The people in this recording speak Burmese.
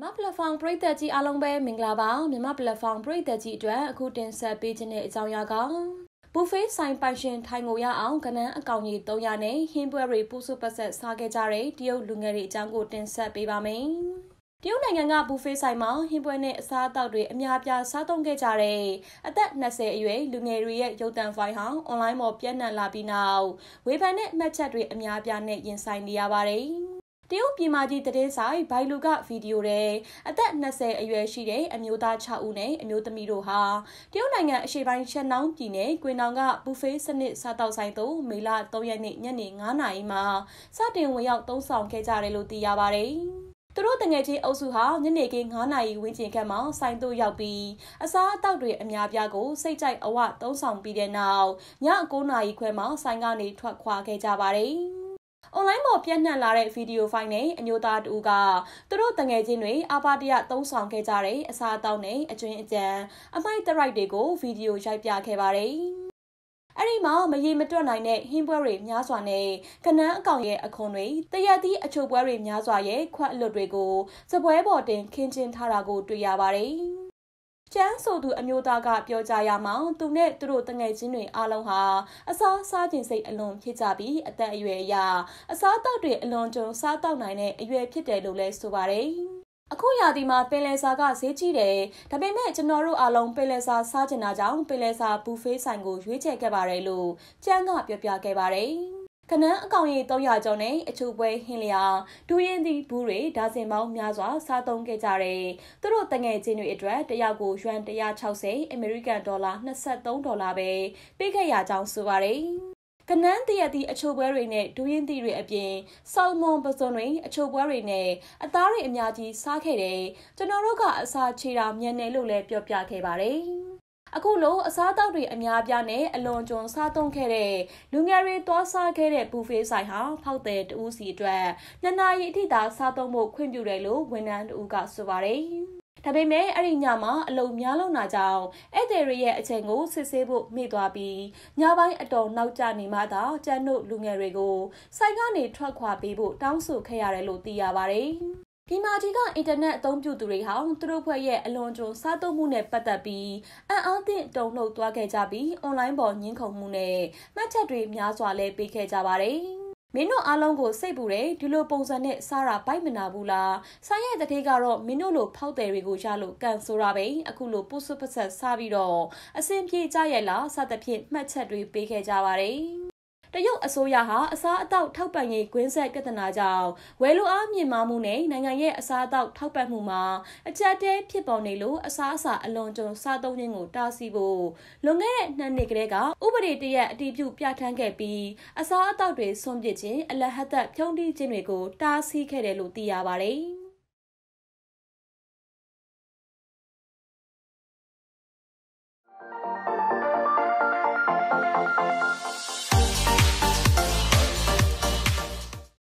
မြန်မာ platform ပရိသတ်ကြီးအားလုံးပဲမင်္ဂလာပါမြန်မာ platform ပရိသတ်ကြီးအတွက်အခုတင်ဆက်ပေးခြင်းတဲ့အကြောင်းအရာကဘူဖေးဆိုင်ပိုင်ရှင်ထိုင်ကိုရအောင်ကနန်းအကောင်ကြီး300နဲ့ဟင်းပွဲတွေပူစုပတ်ဆက်စားခဲ့ကြတဲ့တရုတ်လူငယ်တွေအကြောင်းကိုတင်ဆက်ပေးပါမယ်တရုတ်နိုင်ငံကဘူဖေးဆိုင်မှာဟင်းပွဲနဲ့အစားအသောက်တွေ အများအပြားစားသုံးခဲ့ကြတဲ့အသက်20အရွယ်လူငယ်တွေရဲ့ရုပ်သံဖိုင်ဟောင်းအွန်လိုင်းပေါ်ပြန့်နှံ့လာပြီးနောက်ဝေဖန်တဲ့မှတ်ချက်တွေအများအပြားနဲ့ရင်ဆိုင်နေရပါတယ်တရုတ်ပြည်မကြီးတည်ဆိုင်ဘိုင်လူကဗီဒီယိုတဲ့အသက်20အရွယ်ရှိတဲ့အမျိုးသား6ဦးနဲ့အမျိုးသမီးတို့ဟာတရုတ်နိုင်ငံအရှေ့ပိုင်းရှန်နောင်းပြည်နယ်ကွင်တောင်ကဘူဖေးစနစ်စားတောက်ဆိုင်သို့မေလ3ရက်နေ့ညနေ9နာရီမှာစတင်ဝင်ရောက်တုံးဆောင်ခဲ့ကြတယ်လို့သိရပါတယ်သူတို့တငယ်ချင်းအုပ်စုဟာညနေခင်း9နာရီဝန်းကျင်ခန့်မှာဆိုင်သို့ရောက်ပြီးအစားအသောက်တွေအများပြားကိုစိတ်ကြိုက်အဝသုံးဆောင်ပြီးတဲ့နောက်ည9နာရီခွဲမှာဆိုင်ကနေထွက်ခွာခဲ့ကြပါတယ်။။ online ပေါ်ပြန့်နှံ့လာတဲ့ဗီဒီယိုဖိုင်နဲ့အမျိုးသားတူကသူတို့တငယ်ချင်းတွေအပါတရသုံးဆောင်ခဲ့ကြတဲ့အစားအသောက်နဲ့အကျွင်းအကြံအမိုက်တရိုက်တွေကိုဗီဒီယိုရိုက်ပြခဲ့ပါတယ်။အဲ့ဒီမှာမရေမတွက်နိုင်တဲ့ဟင်းပွဲတွေများစွာနဲ့ကနန်းအကောင်ရဲ့အခွန်တွေတရက်သီးအချုပ်ပွဲတွေများစွာရဲ့ခွက်အလွတ်တွေကိုစပွဲပေါ်တင်ခင်းချင်းထားတာကိုတွေ့ရပါတယ်။ကျန်းဆိုသူအမျိုးသားကပြောကြရမှာသူနဲ့သူတို့တငယ်ချင်းတွေအားလုံးဟာအစားစားခြင်းစိတ်အလွန်ဖြစ်ကြပြီးအသက်အရွယ်အရအစားတောက်တွေအလွန်ကြုံစားတောက်နိုင်တဲ့အရွယ်ဖြစ်တယ်လို့လဲဆိုပါတယ်အခုရာသီမှာပင်လယ်စာကဈေးကြီးတယ်ဒါပေမဲ့ကျွန်တော်တို့အားလုံးပင်လယ်စာစားကျင်တာကြောင့်ပင်လယ်စာဘူဖေးဆိုင်ကိုရွေးချယ်ခဲ့ပါတယ်လို့ကျန်းကပြောပြခဲ့ပါတယ်ကနန်းအကောင်ရေ300ကျော်နဲ့အချိုပွဲဟင်းလျာဒူရင်သီးဘူးတွေဒါဇင်ပေါင်းများစွာ စားသုံးခဲ့ကြတယ်။သူတို့တငယ်ချင်းတွေအတွက်တယောက်ကိုယွမ်160အမေရိကန်ဒေါ်လာ23ဒေါ်လာပဲပေးခဲ့ရကြောင်းဆိုပါတယ်။ကနန်းတရက်တီအချိုပွဲတွေနဲ့ဒူးရင်တီတွေအပြင်ဆာလမွန်ပစွန်တွေအချိုပွဲတွေနဲ့အသားတွေအများကြီးစားခဲ့တယ်ကျွန်တော်တို့ကအစာချေတာမြန်တယ်လို့လည်းပြောပြခဲ့ပါတယ်အခုလိုအစားအသောက်တွေအများပြားနဲ့အလွန်ကျွံစားသုံးခဲ့တဲ့လူငယ်တွေသွားစားခဲ့တဲ့ဘူဖေးဆိုင်ဟာဖောက်တဲ့တူးစီအတွက်နှစ်နာရီအထိသာစားသုံးဖို့ခွင့်ပြုတယ်လို့ဝန်ထမ်းတူကဆိုပါတယ်ဒါပေမဲ့အဲ့ဒီညမှာအလုံများလုံနာကြောင်းအဲ့တယ်ရီရဲ့အချိန်ကိုစစ်ဆေးဖို့မိသွားပြီးညပိုင်းအတော်နောက်ကျနေမှသာကျန်းတို့လူငယ်တွေကိုစိုက်ကနေထွက်ခွာပေးဖို့တောင်းဆိုခဲ့ရတယ်လို့သိရပါတယ်။ပြည်မာကြီးကအင်တာနက်အသုံးပြုသူတွေဟာသူတို့ဖွဲ့ရဲ့အလွန်ကျွံစားသုံးမှုနဲ့ပတ်သက်ပြီးအံ့အားသင့်တုန်လှုပ်သွားခဲ့ကြပြီးအွန်လိုင်းပေါ်ညှင်းခုန်မှုနဲ့မှတ်ချက်တွေများစွာလဲပေးခဲ့ကြပါတယ်။မင်းတို့အားလုံးကိုစိတ်ပူတယ်ဒီလိုပုံစံနဲ့စားတာပိုက်မနာဘူးလားဆိုင်ရဲ့တတိကတော့မင်းတို့လိုဖောက်တယ်တွေကိုရလို့ကန်ဆိုတာပဲအခုလိုပုစုပဆက်စားပြီးတော့အဆင်ပြေကြရဲ့လားစသဖြင့်မှတ်ချက်တွေပေးခဲ့ကြပါတယ်။တရုတ်အစိုးရဟာအစားအသောက်ထောက်ပံ့ရေးကွင်းဆက်ပြဿနာကြောင့်ဝယ်လိုအားမြင့်မားမှုနဲ့နိုင်ငံရဲ့အစားအသောက်ထောက်ပံ့မှုမှာအကျပ်တဲဖြစ်ပေါ်နေလို့အစားအစာအလွန်ကျွံစားသုံးခြင်းကိုတားဆီးဖို့လွန်ခဲ့တဲ့နှစ်နှစ်ကလေးကဥပဒေတရက်အတည်ပြုပြဋ္ဌာန်းခဲ့ပြီးအစားအသောက်တွေဆုံးပြစ်ခြင်းအလဟတ်သက်ဖြုံးတီးခြင်းတွေကိုတားဆီးခဲ့တယ်လို့သိရပါတယ်။